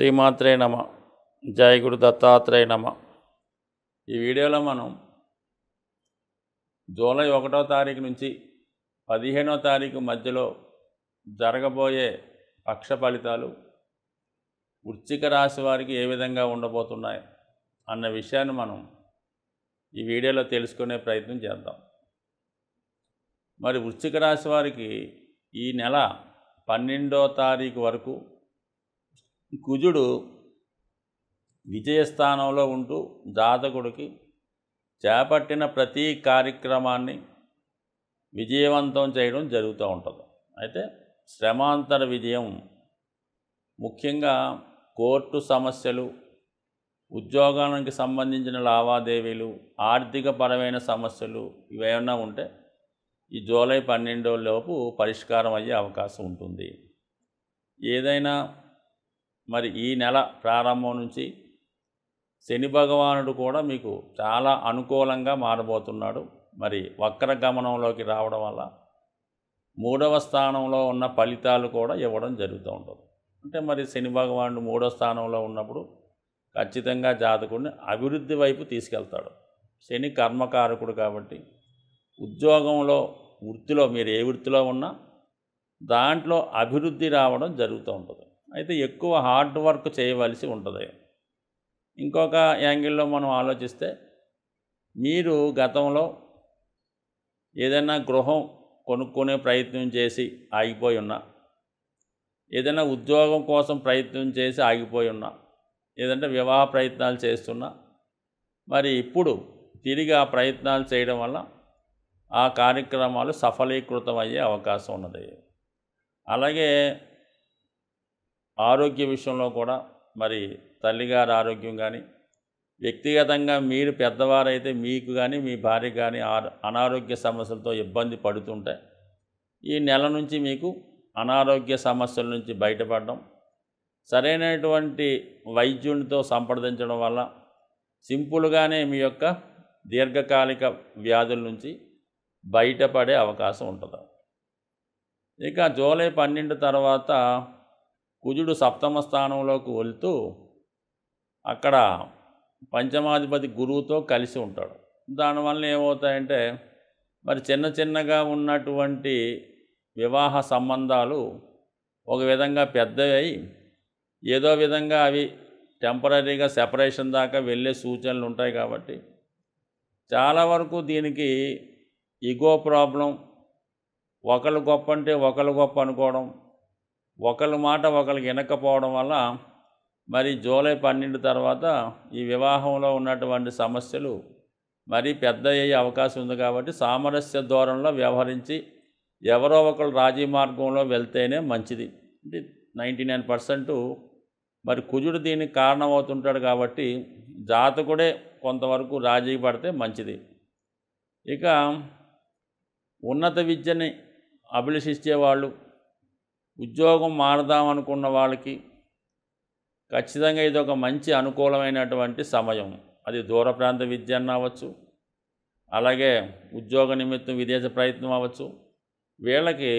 శ్రీమాత్రే నమ గురు దత్తాత్రేయ నమ ఈ వీడియోలో మనం జూలై ఒకటో తారీఖు నుంచి పదిహేనో తారీఖు మధ్యలో జరగబోయే పక్ష ఫలితాలు వృచ్చిక రాశి వారికి ఏ విధంగా ఉండబోతున్నాయి అన్న విషయాన్ని మనం ఈ వీడియోలో తెలుసుకునే ప్రయత్నం చేద్దాం మరి వృచ్చిక రాశి వారికి ఈ నెల పన్నెండో తారీఖు వరకు కుజుడు విజయస్థానంలో ఉంటూ జాతకుడికి చేపట్టిన ప్రతి కార్యక్రమాన్ని విజయవంతం చేయడం జరుగుతూ ఉంటుంది అయితే శ్రమాంతర విజయం ముఖ్యంగా కోర్టు సమస్యలు ఉద్యోగానికి సంబంధించిన లావాదేవీలు ఆర్థికపరమైన సమస్యలు ఇవేమన్నా ఉంటే ఈ జూలై పన్నెండో లోపు పరిష్కారం అయ్యే అవకాశం ఉంటుంది ఏదైనా మరి ఈ నెల ప్రారంభం నుంచి శని భగవానుడు కూడా మీకు చాలా అనుకూలంగా మారబోతున్నాడు మరి వక్ర గమనంలోకి రావడం వల్ల మూడవ స్థానంలో ఉన్న ఫలితాలు కూడా ఇవ్వడం జరుగుతూ ఉంటుంది అంటే మరి శని భగవానుడు మూడో స్థానంలో ఉన్నప్పుడు ఖచ్చితంగా జాతకుడిని అభివృద్ధి వైపు తీసుకెళ్తాడు శని కర్మకారకుడు కాబట్టి ఉద్యోగంలో వృత్తిలో మీరు ఏ వృత్తిలో ఉన్నా దాంట్లో అభివృద్ధి రావడం జరుగుతూ ఉంటుంది అయితే ఎక్కువ హార్డ్ వర్క్ చేయవలసి ఉంటుంది ఇంకొక యాంగిల్లో మనం ఆలోచిస్తే మీరు గతంలో ఏదైనా గృహం కొనుక్కునే ప్రయత్నం చేసి ఆగిపోయి ఉన్నా ఏదైనా ఉద్యోగం కోసం ప్రయత్నం చేసి ఆగిపోయి ఉన్నా ఏదంటే వివాహ ప్రయత్నాలు చేస్తున్నా మరి ఇప్పుడు తిరిగి ఆ ప్రయత్నాలు చేయడం వల్ల ఆ కార్యక్రమాలు సఫలీకృతం అయ్యే అవకాశం ఉన్నది అలాగే ఆరోగ్య విషయంలో కూడా మరి తల్లిగారి ఆరోగ్యం కానీ వ్యక్తిగతంగా మీరు పెద్దవారైతే మీకు కానీ మీ భార్య కానీ అనారోగ్య సమస్యలతో ఇబ్బంది పడుతుంటే ఈ నెల నుంచి మీకు అనారోగ్య సమస్యల నుంచి బయటపడడం సరైనటువంటి వైద్యునితో సంప్రదించడం వల్ల సింపుల్గానే మీ యొక్క దీర్ఘకాలిక వ్యాధుల నుంచి బయటపడే అవకాశం ఉంటుంది ఇక జూలై పన్నెండు తర్వాత కుజుడు సప్తమ స్థానంలోకి వెళ్తూ అక్కడ పంచమాధిపతి గురువుతో కలిసి ఉంటాడు దానివల్ల ఏమవుతాయంటే మరి చిన్న చిన్నగా ఉన్నటువంటి వివాహ సంబంధాలు ఒక విధంగా పెద్దవి ఏదో విధంగా అవి టెంపరీగా సెపరేషన్ దాకా వెళ్ళే సూచనలు ఉంటాయి కాబట్టి చాలా వరకు దీనికి ఇగో ప్రాబ్లం ఒకళ్ళు గొప్ప అంటే ఒకళ్ళు గొప్ప అనుకోవడం ఒకరి మాట ఒకరికి వినకపోవడం వల్ల మరి జూలై పన్నెండు తర్వాత ఈ వివాహంలో ఉన్నటువంటి సమస్యలు మరీ పెద్ద అయ్యే అవకాశం ఉంది కాబట్టి సామరస్య ధోరణిలో వ్యవహరించి ఎవరో ఒకరు రాజీ మార్గంలో వెళ్తేనే మంచిది అంటే నైంటీ నైన్ పర్సెంటు మరి కుజుడు దీనికి కారణమవుతుంటాడు కాబట్టి జాతకుడే కొంతవరకు రాజీ పడితే మంచిది ఇక ఉన్నత విద్యని వాళ్ళు ఉద్యోగం మారదాం అనుకున్న వాళ్ళకి ఖచ్చితంగా ఇది ఒక మంచి అనుకూలమైనటువంటి సమయం అది దూర ప్రాంత విద్య అని అవ్వచ్చు అలాగే ఉద్యోగ నిమిత్తం విదేశ ప్రయత్నం అవ్వచ్చు వీళ్ళకి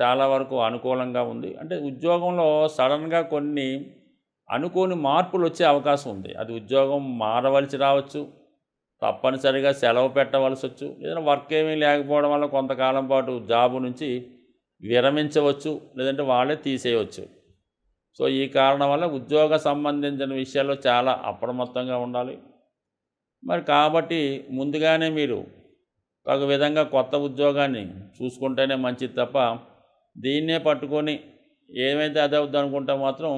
చాలా వరకు అనుకూలంగా ఉంది అంటే ఉద్యోగంలో సడన్గా కొన్ని అనుకోని మార్పులు వచ్చే అవకాశం ఉంది అది ఉద్యోగం మారవలసి రావచ్చు తప్పనిసరిగా సెలవు పెట్టవలసి వచ్చు ఏదైనా వర్క్ ఏమీ లేకపోవడం వల్ల కొంతకాలం పాటు జాబు నుంచి విరమించవచ్చు లేదంటే వాళ్ళే తీసేయవచ్చు సో ఈ కారణం వల్ల ఉద్యోగ సంబంధించిన విషయాల్లో చాలా అప్రమత్తంగా ఉండాలి మరి కాబట్టి ముందుగానే మీరు ఒక విధంగా కొత్త ఉద్యోగాన్ని చూసుకుంటేనే మంచిది తప్ప దీన్నే పట్టుకొని ఏమైతే అదే అనుకుంటే మాత్రం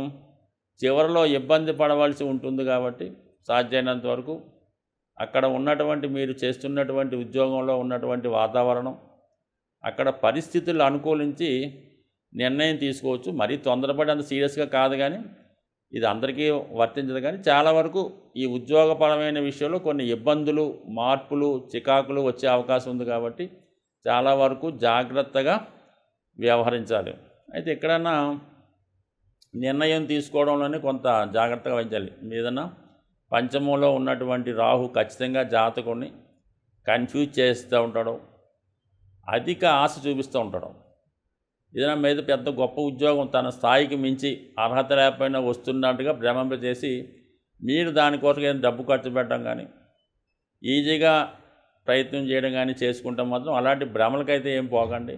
చివరిలో ఇబ్బంది పడవలసి ఉంటుంది కాబట్టి సాధ్యమైనంత వరకు అక్కడ ఉన్నటువంటి మీరు చేస్తున్నటువంటి ఉద్యోగంలో ఉన్నటువంటి వాతావరణం అక్కడ పరిస్థితులు అనుకూలించి నిర్ణయం తీసుకోవచ్చు మరీ తొందరపడి అంత సీరియస్గా కాదు కానీ ఇది అందరికీ వర్తించదు కానీ చాలా వరకు ఈ ఉద్యోగపరమైన విషయంలో కొన్ని ఇబ్బందులు మార్పులు చికాకులు వచ్చే అవకాశం ఉంది కాబట్టి చాలా వరకు జాగ్రత్తగా వ్యవహరించాలి అయితే ఎక్కడన్నా నిర్ణయం తీసుకోవడంలోనే కొంత జాగ్రత్తగా వహించాలి ఏదన్నా పంచమంలో ఉన్నటువంటి రాహు ఖచ్చితంగా జాతకుని కన్ఫ్యూజ్ చేస్తూ ఉంటాడు అధిక ఆశ చూపిస్తూ ఉంటాడు ఏదైనా మీద పెద్ద గొప్ప ఉద్యోగం తన స్థాయికి మించి అర్హత లేకపోయినా వస్తున్నట్టుగా భ్రమంప చేసి మీరు దానికోసం ఏదైనా డబ్బు ఖర్చు పెట్టడం కానీ ఈజీగా ప్రయత్నం చేయడం కానీ చేసుకుంటే మాత్రం అలాంటి భ్రమలకైతే ఏం పోకండి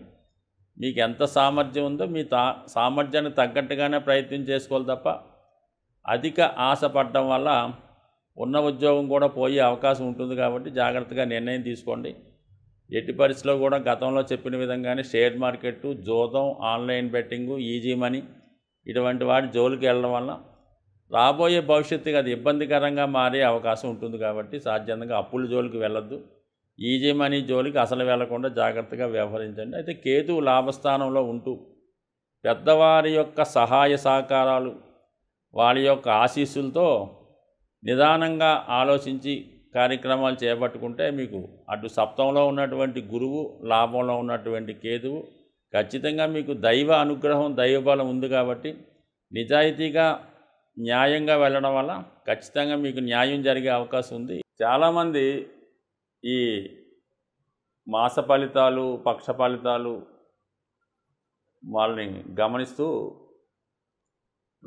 మీకు ఎంత సామర్థ్యం ఉందో మీ తా సామర్థ్యానికి తగ్గట్టుగానే ప్రయత్నం చేసుకోవాలి తప్ప అధిక ఆశ పడటం వల్ల ఉన్న ఉద్యోగం కూడా పోయే అవకాశం ఉంటుంది కాబట్టి జాగ్రత్తగా నిర్ణయం తీసుకోండి ఎట్టి పరిస్థితిలో కూడా గతంలో చెప్పిన విధంగానే షేర్ మార్కెట్టు జోదం ఆన్లైన్ బెట్టింగు ఈజీ మనీ ఇటువంటి వాటి జోలికి వెళ్ళడం వల్ల రాబోయే భవిష్యత్తుకి అది ఇబ్బందికరంగా మారే అవకాశం ఉంటుంది కాబట్టి సాధ్యంగా అప్పుల జోలికి వెళ్ళొద్దు ఈజీ మనీ జోలికి అసలు వెళ్లకుండా జాగ్రత్తగా వ్యవహరించండి అయితే కేతువు లాభస్థానంలో ఉంటూ పెద్దవారి యొక్క సహాయ సహకారాలు వారి యొక్క ఆశీస్సులతో నిదానంగా ఆలోచించి కార్యక్రమాలు చేపట్టుకుంటే మీకు అటు సప్తంలో ఉన్నటువంటి గురువు లాభంలో ఉన్నటువంటి కేతువు ఖచ్చితంగా మీకు దైవ అనుగ్రహం దైవబలం ఉంది కాబట్టి నిజాయితీగా న్యాయంగా వెళ్ళడం వల్ల ఖచ్చితంగా మీకు న్యాయం జరిగే అవకాశం ఉంది చాలామంది ఈ మాస ఫలితాలు పక్ష ఫలితాలు వాళ్ళని గమనిస్తూ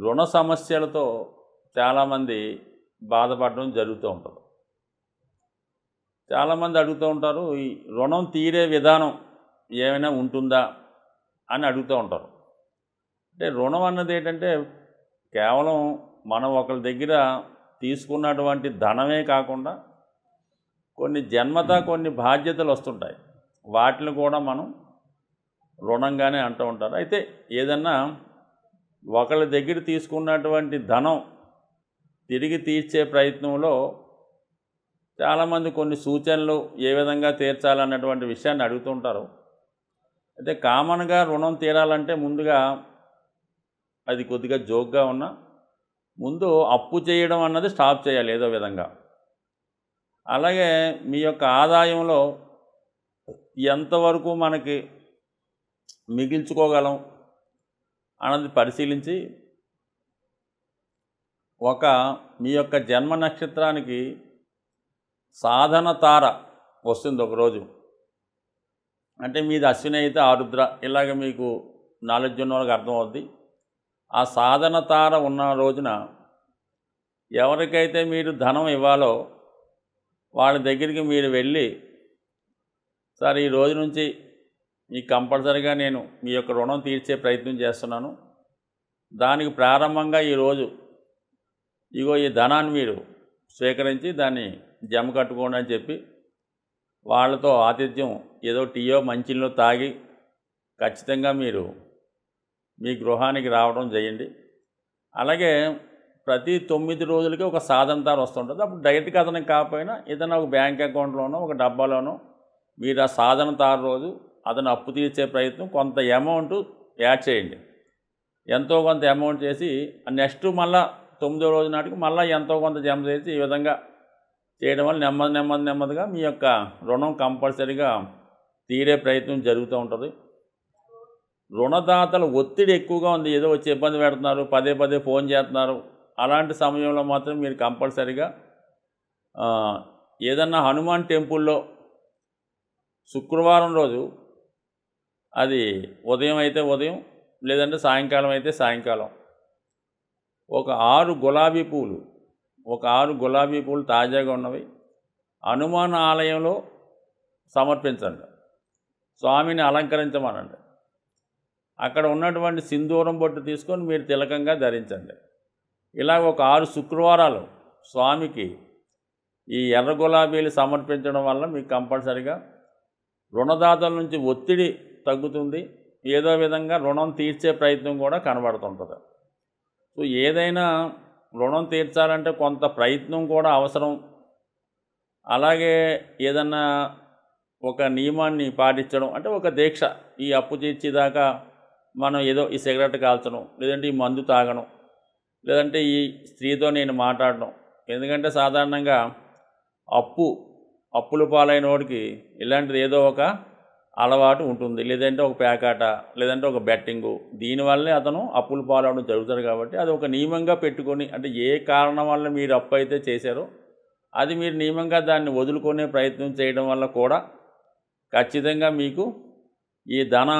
రుణ సమస్యలతో చాలామంది బాధపడడం జరుగుతూ ఉంటుంది చాలామంది అడుగుతూ ఉంటారు ఈ రుణం తీరే విధానం ఏమైనా ఉంటుందా అని అడుగుతూ ఉంటారు అంటే రుణం అన్నది ఏంటంటే కేవలం మనం ఒకరి దగ్గర తీసుకున్నటువంటి ధనమే కాకుండా కొన్ని జన్మత కొన్ని బాధ్యతలు వస్తుంటాయి వాటిని కూడా మనం రుణంగానే అంటూ ఉంటారు అయితే ఏదన్నా ఒకళ్ళ దగ్గర తీసుకున్నటువంటి ధనం తిరిగి తీర్చే ప్రయత్నంలో చాలామంది కొన్ని సూచనలు ఏ విధంగా తీర్చాలన్నటువంటి విషయాన్ని అడుగుతుంటారు అయితే కామన్గా రుణం తీరాలంటే ముందుగా అది కొద్దిగా జోక్గా ఉన్నా ముందు అప్పు చేయడం అన్నది స్టాప్ చేయాలి ఏదో విధంగా అలాగే మీ యొక్క ఆదాయంలో ఎంతవరకు మనకి మిగిల్చుకోగలం అన్నది పరిశీలించి ఒక మీ యొక్క జన్మ నక్షత్రానికి సాధన తార వస్తుంది ఒకరోజు అంటే మీది అశ్విని అయితే ఆరుద్ర ఇలాగ మీకు నాలెడ్జ్ ఉన్న వాళ్ళకి అర్థమవుద్ది ఆ సాధన తార ఉన్న రోజున ఎవరికైతే మీరు ధనం ఇవ్వాలో వాళ్ళ దగ్గరికి మీరు వెళ్ళి సార్ ఈ రోజు నుంచి మీకు కంపల్సరిగా నేను మీ యొక్క రుణం తీర్చే ప్రయత్నం చేస్తున్నాను దానికి ప్రారంభంగా ఈరోజు ఇగో ఈ ధనాన్ని మీరు స్వీకరించి దాన్ని జమ కట్టుకోండి అని చెప్పి వాళ్ళతో ఆతిథ్యం ఏదో టీయో మంచిలో తాగి ఖచ్చితంగా మీరు మీ గృహానికి రావడం చేయండి అలాగే ప్రతి తొమ్మిది రోజులకి ఒక సాధనతారు వస్తుంటుంది అప్పుడు డైరెక్ట్గా అతనికి కాకపోయినా ఏదైనా ఒక బ్యాంక్ అకౌంట్లోనో ఒక డబ్బాలోనో మీరు ఆ సాధన తార రోజు అతను అప్పు తీర్చే ప్రయత్నం కొంత అమౌంట్ యాడ్ చేయండి ఎంతో కొంత అమౌంట్ చేసి నెక్స్ట్ మళ్ళీ తొమ్మిదో రోజు నాటికి మళ్ళీ ఎంతో కొంత జమ చేసి ఈ విధంగా చేయడం వల్ల నెమ్మది నెమ్మది నెమ్మదిగా మీ యొక్క రుణం కంపల్సరీగా తీరే ప్రయత్నం జరుగుతూ ఉంటుంది రుణదాతల ఒత్తిడి ఎక్కువగా ఉంది ఏదో వచ్చి ఇబ్బంది పెడుతున్నారు పదే పదే ఫోన్ చేస్తున్నారు అలాంటి సమయంలో మాత్రం మీరు కంపల్సరీగా ఏదన్నా హనుమాన్ టెంపుల్లో శుక్రవారం రోజు అది ఉదయం అయితే ఉదయం లేదంటే సాయంకాలం అయితే సాయంకాలం ఒక ఆరు గులాబీ పూలు ఒక ఆరు గులాబీ పూలు తాజాగా ఉన్నవి హనుమాన్ ఆలయంలో సమర్పించండి స్వామిని అలంకరించమనండి అక్కడ ఉన్నటువంటి సింధూరం బొట్టు తీసుకొని మీరు తిలకంగా ధరించండి ఇలా ఒక ఆరు శుక్రవారాలు స్వామికి ఈ ఎర్ర గులాబీలు సమర్పించడం వల్ల మీకు కంపల్సరిగా రుణదాతల నుంచి ఒత్తిడి తగ్గుతుంది ఏదో విధంగా రుణం తీర్చే ప్రయత్నం కూడా కనబడుతుంటుంది సో ఏదైనా రుణం తీర్చాలంటే కొంత ప్రయత్నం కూడా అవసరం అలాగే ఏదన్నా ఒక నియమాన్ని పాటించడం అంటే ఒక దీక్ష ఈ అప్పు తీర్చేదాకా మనం ఏదో ఈ సిగరెట్ కాల్చడం లేదంటే ఈ మందు తాగడం లేదంటే ఈ స్త్రీతో నేను మాట్లాడడం ఎందుకంటే సాధారణంగా అప్పు అప్పుల పాలైన వాడికి ఇలాంటిది ఏదో ఒక అలవాటు ఉంటుంది లేదంటే ఒక పేకాట లేదంటే ఒక బెట్టింగు దీనివల్లే అతను అప్పులు పాలవడం జరుగుతారు కాబట్టి అది ఒక నియమంగా పెట్టుకొని అంటే ఏ కారణం వల్ల మీరు అప్పు అయితే చేశారో అది మీరు నియమంగా దాన్ని వదులుకునే ప్రయత్నం చేయడం వల్ల కూడా ఖచ్చితంగా మీకు ఈ ధన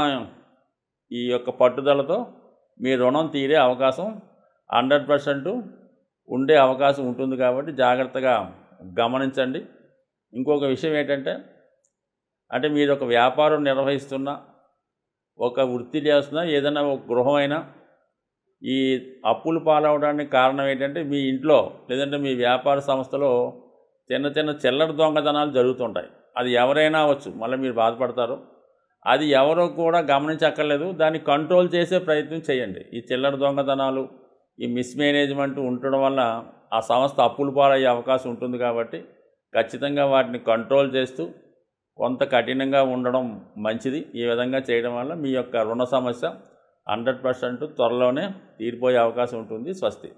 ఈ యొక్క పట్టుదలతో మీ రుణం తీరే అవకాశం హండ్రెడ్ పర్సెంట్ ఉండే అవకాశం ఉంటుంది కాబట్టి జాగ్రత్తగా గమనించండి ఇంకొక విషయం ఏంటంటే అంటే మీరు ఒక వ్యాపారం నిర్వహిస్తున్నా ఒక వృత్తి చేస్తున్నా ఏదైనా ఒక అయినా ఈ అప్పులు పాలవడానికి కారణం ఏంటంటే మీ ఇంట్లో లేదంటే మీ వ్యాపార సంస్థలో చిన్న చిన్న చిల్లర దొంగతనాలు జరుగుతుంటాయి అది ఎవరైనా అవచ్చు మళ్ళీ మీరు బాధపడతారు అది ఎవరో కూడా గమనించక్కర్లేదు దాన్ని కంట్రోల్ చేసే ప్రయత్నం చేయండి ఈ చిల్లర దొంగతనాలు ఈ మిస్మేనేజ్మెంట్ ఉండడం వల్ల ఆ సంస్థ అప్పులు పాలయ్యే అవకాశం ఉంటుంది కాబట్టి ఖచ్చితంగా వాటిని కంట్రోల్ చేస్తూ కొంత కఠినంగా ఉండడం మంచిది ఈ విధంగా చేయడం వల్ల మీ యొక్క రుణ సమస్య హండ్రెడ్ పర్సెంట్ త్వరలోనే తీరిపోయే అవకాశం ఉంటుంది స్వస్తి